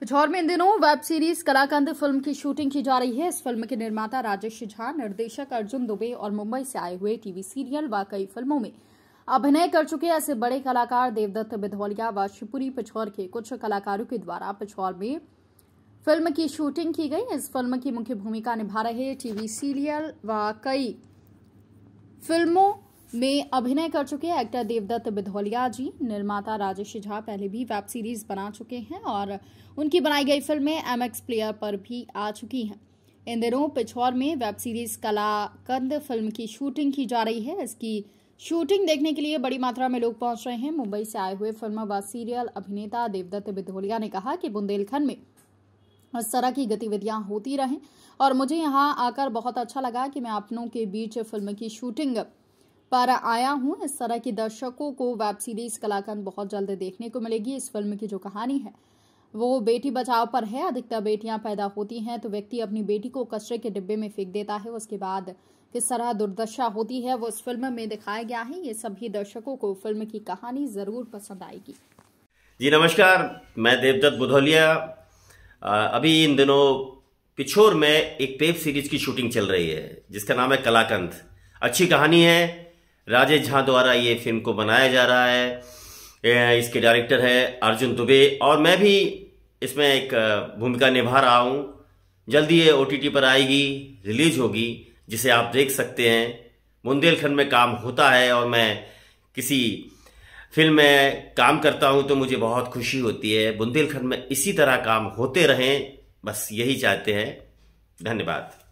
पिछौर में इन दिनों वेब सीरीज कलाकंद फिल्म की शूटिंग की जा रही है इस फिल्म के निर्माता राजेश झा निर्देशक अर्जुन दुबे और मुंबई से आए हुए टीवी सीरियल व कई फिल्मों में अभिनय कर चुके ऐसे बड़े कलाकार देवदत्त बिधौलिया व शिवपुरी पिछौर के कुछ कलाकारों के द्वारा पिछौर में फिल्म की शूटिंग की गई इस फिल्म की मुख्य भूमिका निभा रहे टीवी सीरियल व कई फिल्मों में अभिनय कर चुके एक्टर देवदत्त बिधौलिया जी निर्माता राजेश झा पहले भी वेब सीरीज बना चुके हैं और उनकी बनाई गई फिल्में एम एक्स प्लेयर पर भी आ चुकी हैं इन दिनों पिछौर में वेब सीरीज कलाकंद फिल्म की शूटिंग की जा रही है इसकी शूटिंग देखने के लिए बड़ी मात्रा में लोग पहुंच रहे हैं मुंबई से आए हुए फिल्म व सीरियल अभिनेता देवदत्त बिधोलिया ने कहा कि बुंदेलखंड में इस तरह की गतिविधियां होती रहें और मुझे यहां आकर बहुत अच्छा लगा कि मैं अपनों के बीच फिल्म की शूटिंग पर आया हूँ इस तरह की दर्शकों को वेब सीरीज कलाकंद बहुत जल्द देखने को मिलेगी इस फिल्म की जो कहानी है वो बेटी बचाव पर है अधिकतर बेटियां पैदा होती हैं तो व्यक्ति अपनी बेटी को कचरे के डिब्बे में फेंक देता है उसके बाद किस तरह दुर्दशा होती है वो इस फिल्म में दिखाया गया है ये सभी दर्शकों को फिल्म की कहानी जरूर पसंद आएगी जी नमस्कार मैं देवदत्त बुधौलिया अभी इन दिनों पिछोर में एक वेब सीरीज की शूटिंग चल रही है जिसका नाम है कलाकंद अच्छी कहानी है राजेश झा द्वारा ये फिल्म को बनाया जा रहा है इसके डायरेक्टर है अर्जुन दुबे और मैं भी इसमें एक भूमिका निभा रहा हूँ जल्दी ये ओ पर आएगी रिलीज होगी जिसे आप देख सकते हैं बुंदेलखंड में काम होता है और मैं किसी फिल्म में काम करता हूँ तो मुझे बहुत खुशी होती है बुंदेलखंड में इसी तरह काम होते रहें बस यही चाहते हैं धन्यवाद